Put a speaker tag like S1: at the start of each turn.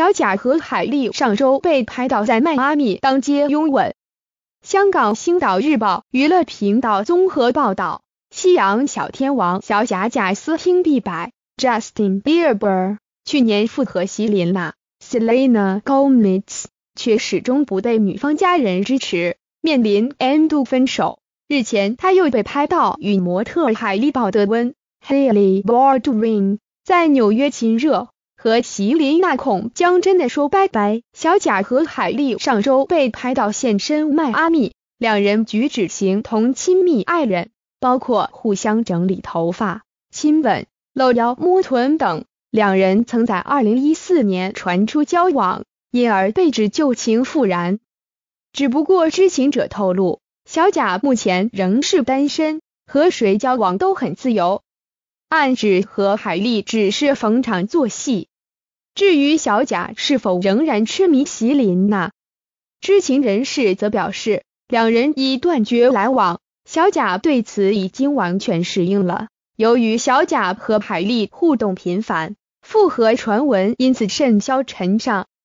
S1: 小贾和海莉上周被拍到在迈阿密当街拥吻。香港星岛日报娱乐频道综合报道：夕阳小天王小贾贾斯汀比伯 Justin Bieber，去年复合席琳娜 Selena Gomez，却始终不被女方家人支持，面临恩妒分手。日前他又被拍到与模特海莉鲍德温 Haley Baldwin 在纽约亲热。和席琳娜·孔将真的说拜拜。小贾和海莉上周被拍到现身迈阿密，两人举止形同亲密爱人，包括互相整理头发、亲吻、搂腰摸臀等。两人曾在2014年传出交往，因而被指旧情复燃。只不过知情者透露，小贾目前仍是单身，和谁交往都很自由。暗指和海丽只是逢场作戏，至于小贾是否仍然痴迷席琳娜，知情人士则表示，两人已断绝来往，小贾对此已经完全适应了。由于小贾和海丽互动频繁，复合传闻因此甚嚣尘上。